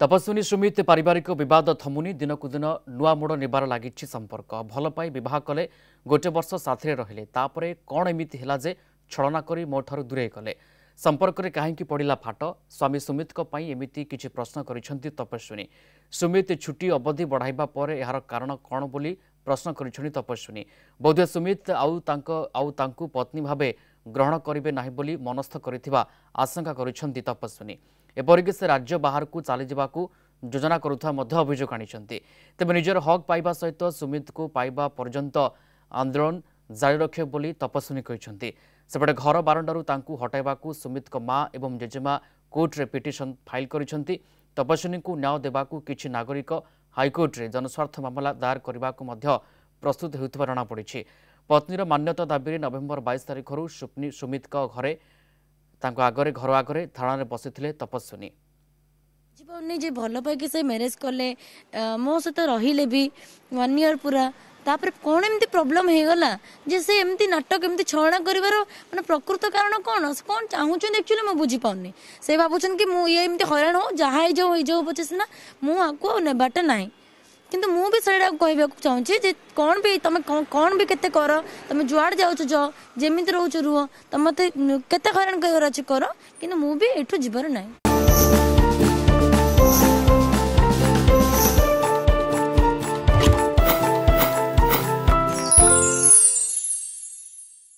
ତପସ୍ୱିନୀ ସୁମିତ ପାରିବାରିକ ବିବାଦ ଥମୁନି ଦିନକୁ ଦିନ ନୂଆ ମୋଡ଼ ନେବାର ଲାଗିଛି ସମ୍ପର୍କ ଭଲ ପାଇଁ ବିବାହ କଲେ ଗୋଟେ ବର୍ଷ ସାଥିରେ ରହିଲେ ତାପରେ କ'ଣ ଏମିତି ହେଲା ଯେ ଛଳନା କରି ମୋ ଠାରୁ ଦୂରେଇ କଲେ ସମ୍ପର୍କରେ କାହିଁକି ପଡ଼ିଲା ଫାଟ ସ୍ୱାମୀ ସୁମିତଙ୍କ ପାଇଁ ଏମିତି କିଛି ପ୍ରଶ୍ନ କରିଛନ୍ତି ତପସ୍ୱିନୀ ସୁମିତ ଛୁଟି ଅବଧି ବଢ଼ାଇବା ପରେ ଏହାର କାରଣ କ'ଣ ବୋଲି ପ୍ରଶ୍ନ କରିଛନ୍ତି ତପସ୍ୱିନୀ ବୋଧେ ସୁମିତ ଆଉ ତାଙ୍କ ଆଉ ତାଙ୍କୁ ପତ୍ନୀ ଭାବେ ଗ୍ରହଣ କରିବେ ନାହିଁ ବୋଲି ମନସ୍ଥ କରିଥିବା ଆଶଙ୍କା କରିଛନ୍ତି ତପସ୍ୱିନୀ ଏପରିକି ସେ ରାଜ୍ୟ ବାହାରକୁ ଚାଲିଯିବାକୁ ଯୋଜନା କରୁଥିବା ମଧ୍ୟ ଅଭିଯୋଗ ଆଣିଛନ୍ତି ତେବେ ନିଜର ହକ୍ ପାଇବା ସହିତ ସୁମିତ୍ଙ୍କୁ ପାଇବା ପର୍ଯ୍ୟନ୍ତ ଆନ୍ଦୋଳନ ଜାରି ରଖିବ ବୋଲି ତପସ୍ୱିନୀ କହିଛନ୍ତି ସେପଟେ ଘର ବାରଣ୍ଡାରୁ ତାଙ୍କୁ ହଟାଇବାକୁ ସୁମିତ୍ଙ୍କ ମା ଏବଂ ଜେଜେମା କୋର୍ଟରେ ପିଟିସନ୍ ଫାଇଲ୍ କରିଛନ୍ତି ତପସ୍ୱିନୀଙ୍କୁ ନ୍ୟାୟ ଦେବାକୁ କିଛି ନାଗରିକ ହାଇକୋର୍ଟରେ ଜନସ୍ୱାର୍ଥ ମାମଲା ଦାୟର କରିବାକୁ ମଧ୍ୟ ପ୍ରସ୍ତୁତ ହେଉଥିବା ଜଣାପଡ଼ିଛି ପତ୍ନୀର ମାନ୍ୟତା ଦାବିରେ ନଭେମ୍ବର ବାଇଶ ତାରିଖରୁ ସୁମିତଙ୍କ ଘରେ ତାଙ୍କ ଆଗରେ ଘର ଆଗରେ ଥାନାରେ ବସିଥିଲେ ତପସ୍ୱିନୀ ବୁଝିପାରୁନି ଯେ ଭଲ ପାଇକି ସେ ମ୍ୟାରେଜ୍ କଲେ ମୋ ସହିତ ରହିଲେ ବି ୱାନ୍ ଇୟର୍ ପୁରା ତାପରେ କ'ଣ ଏମିତି ପ୍ରୋବ୍ଲେମ୍ ହେଇଗଲା ଯେ ସେ ଏମିତି ନାଟକ ଏମିତି ଛଳନା କରିବାର ମାନେ ପ୍ରକୃତ କାରଣ କ'ଣ କ'ଣ ଚାହୁଁଛନ୍ତି ଆକ୍ଚୁଆଲି ମୁଁ ବୁଝିପାରୁନି ସେ ଭାବୁଛନ୍ତି କି ମୁଁ ଇଏ ଏମିତି ହଇରାଣ ହଉ ଯାହା ହେଇଯାଉ ହେଇଯାଉ ପଛେ ସିନା ମୁଁ ଆକୁ ଆଉ ନେବାଟା ନାହିଁ किंतु मु भी सेडा कह चाहूँ कौन भी तुम कौन भी के कर तुम जुआड़े जाऊ जो जमी रोच रुह तुम मत के हरा कर कि मुझे जीवर ना